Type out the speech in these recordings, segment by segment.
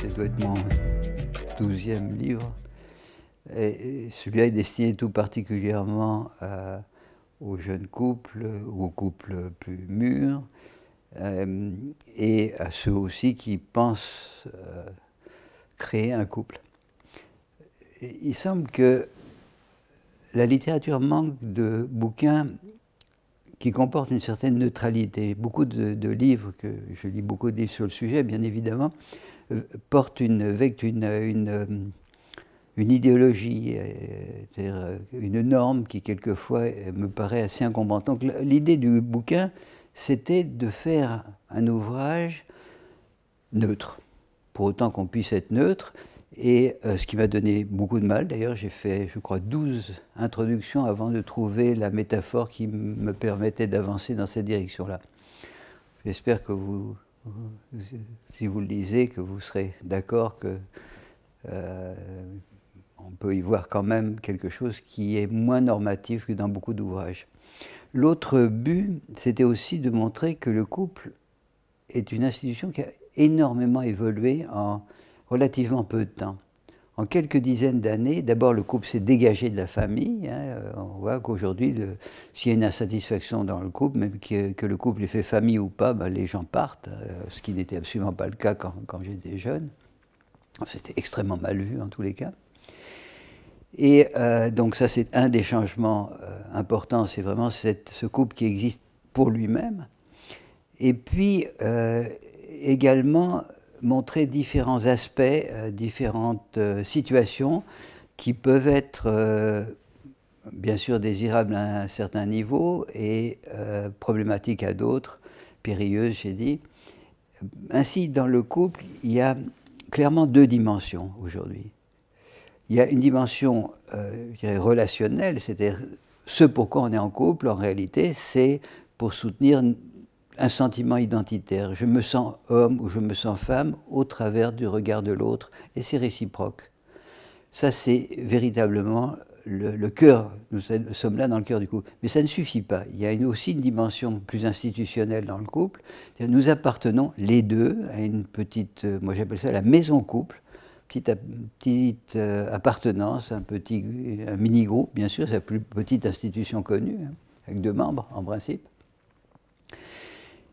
C'est doit être mon douzième livre. Et celui-là est destiné tout particulièrement euh, aux jeunes couples, aux couples plus mûrs, euh, et à ceux aussi qui pensent euh, créer un couple. Il semble que la littérature manque de bouquins qui comporte une certaine neutralité. Beaucoup de, livres, que je lis beaucoup de livres sur le sujet, bien évidemment, euh, portent une, vecte, une, une, euh, une, idéologie, euh, une norme qui quelquefois me paraît assez incombante. Donc l'idée du bouquin, c'était de faire un ouvrage neutre, pour autant qu'on puisse être neutre, et euh, ce qui m'a donné beaucoup de mal, d'ailleurs, j'ai fait, je crois, 12 introductions avant de trouver la métaphore qui me permettait d'avancer dans cette direction-là. J'espère que vous, si vous le lisez, que vous serez d'accord que euh, on peut y voir quand même quelque chose qui est moins normatif que dans beaucoup d'ouvrages. L'autre but, c'était aussi de montrer que le couple est une institution qui a énormément évolué en relativement peu de temps. En quelques dizaines d'années, d'abord le couple s'est dégagé de la famille. Hein, euh, on voit qu'aujourd'hui, s'il y a une insatisfaction dans le couple, même que, le couple ait fait famille ou pas, ben, les gens partent, euh, ce qui n'était absolument pas le cas quand, j'étais jeune. C'était extrêmement mal vu en tous les cas. Et euh, donc ça, c'est un des changements importants, c'est vraiment cette, ce couple qui existe pour lui-même. Et puis également montrer différents aspects, euh, différentes euh, situations qui peuvent être euh, bien sûr désirables à un certain niveau et problématiques à d'autres, périlleuses, j'ai dit. Ainsi, dans le couple, il y a clairement deux dimensions aujourd'hui. Il y a une dimension relationnelle, c'est-à-dire ce pourquoi on est en couple, en réalité, c'est pour soutenir un sentiment identitaire. Je me sens homme ou je me sens femme au travers du regard de l'autre et c'est réciproque. Ça, c'est véritablement le, cœur. Nous, sommes là dans le cœur du couple. Mais ça ne suffit pas. Il y a aussi une dimension plus institutionnelle dans le couple. Nous appartenons les deux à une petite, euh, moi j'appelle ça la maison couple, petite, petite euh, appartenance, un petit mini-groupe, bien sûr, c'est la plus petite institution connue, hein, avec deux membres en principe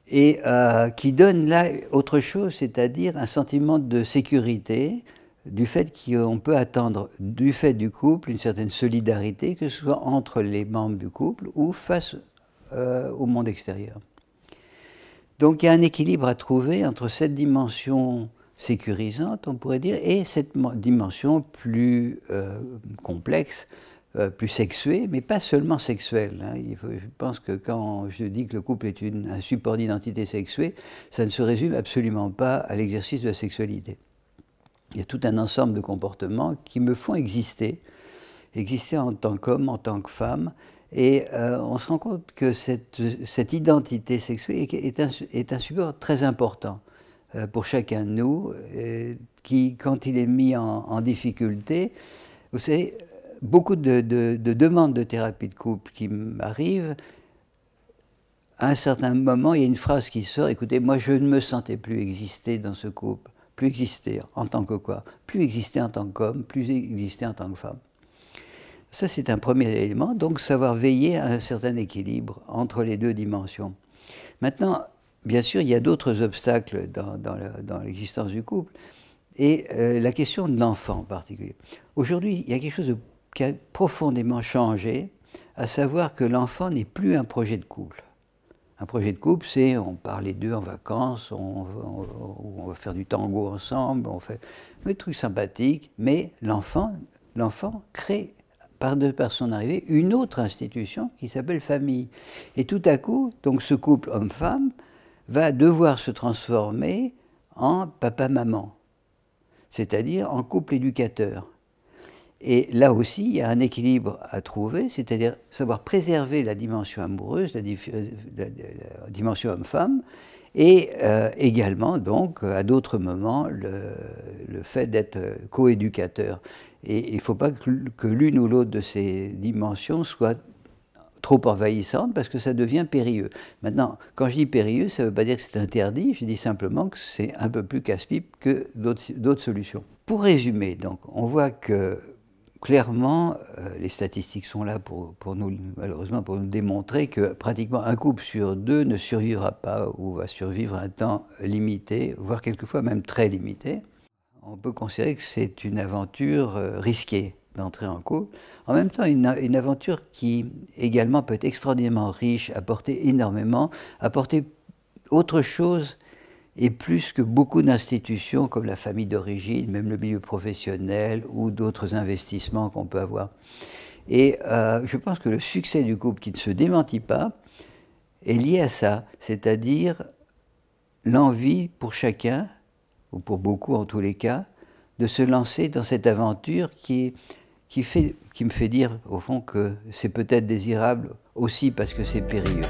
et euh, qui donne là autre chose, c'est-à-dire un sentiment de sécurité du fait qu'on peut attendre du fait du couple une certaine solidarité, que ce soit entre les membres du couple ou face euh, au monde extérieur. Donc il y a un équilibre à trouver entre cette dimension sécurisante, on pourrait dire, et cette dimension plus euh, complexe euh, plus sexué, mais pas seulement sexuelle. Hein. je pense que quand je dis que le couple est un support d'identité sexuée, ça ne se résume absolument pas à l'exercice de la sexualité. Il y a tout un ensemble de comportements qui me font exister, exister en tant qu'homme, en tant que femme, et euh, on se rend compte que cette, cette identité sexuée est un, est un, support très important euh, pour chacun de nous, qui, quand il est mis en, en difficulté, vous savez, beaucoup de, demandes de thérapie de couple qui m'arrivent, à un certain moment, il y a une phrase qui sort, écoutez, moi je ne me sentais plus exister dans ce couple, plus exister en tant que quoi Plus exister en tant qu'homme, plus exister en tant que femme. Ça, c'est un premier élément, donc savoir veiller à un certain équilibre entre les deux dimensions. Maintenant, bien sûr, il y a d'autres obstacles dans, dans l'existence du couple, et euh, la question de l'enfant en particulier. Aujourd'hui, il y a quelque chose de qui a profondément changé, à savoir que l'enfant n'est plus un projet de couple. Un projet de couple, c'est on part les deux en vacances, on, va faire du tango ensemble, on fait des trucs sympathiques, mais l'enfant, l'enfant crée par, par son arrivée une autre institution qui s'appelle famille. Et tout à coup, donc ce couple homme-femme va devoir se transformer en papa-maman, c'est-à-dire en couple éducateur. Et là aussi, il y a un équilibre à trouver, c'est-à-dire savoir préserver la dimension amoureuse, la, euh, dimension homme-femme, et euh, également, donc, à d'autres moments, le, fait d'être coéducateur. Et il ne faut pas que l'une ou l'autre de ces dimensions soit trop envahissante parce que ça devient périlleux. Maintenant, quand je dis périlleux, ça ne veut pas dire que c'est interdit, je dis simplement que c'est un peu plus casse-pipe que d'autres solutions. Pour résumer, donc, on voit que clairement, euh, les statistiques sont là pour, nous, malheureusement, pour nous démontrer que pratiquement un couple sur deux ne survivra pas ou va survivre un temps limité, voire quelquefois même très limité. On peut considérer que c'est une aventure euh, risquée d'entrer en couple. En même temps, une, une, aventure qui également peut être extraordinairement riche, apporter énormément, apporter autre chose et plus que beaucoup d'institutions comme la famille d'origine, même le milieu professionnel ou d'autres investissements qu'on peut avoir. Et euh, je pense que le succès du couple qui ne se démentit pas est lié à ça, c'est-à-dire l'envie pour chacun, ou pour beaucoup en tous les cas, de se lancer dans cette aventure qui, qui, fait, qui me fait dire au fond que c'est peut-être désirable aussi parce que c'est périlleux.